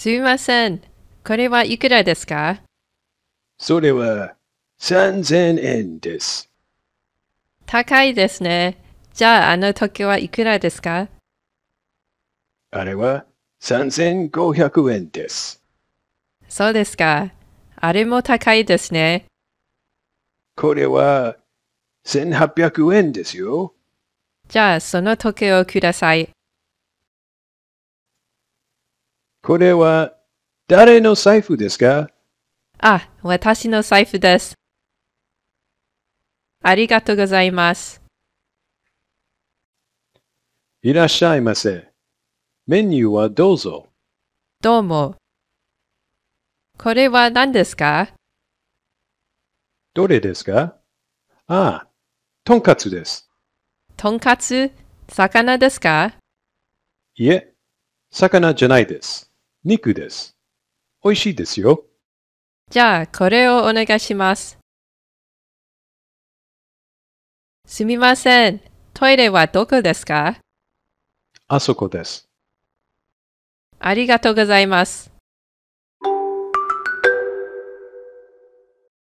すみません。これはいくらですかそれは3000円です。高いですね。じゃああの時はいくらですかあれは3500円です。そうですか。あれも高いですね。これは1800円ですよ。じゃあその時計をください。これは誰の財布ですかあ、私の財布です。ありがとうございます。いらっしゃいませ。メニューはどうぞ。どうも。これは何ですかどれですかああ、とんかつです。とんかつ魚ですかいえ、魚じゃないです。肉です。美味しいですよ。じゃあ、これをお願いします。すみません。トイレはどこですかあそこです。ありがとうございます。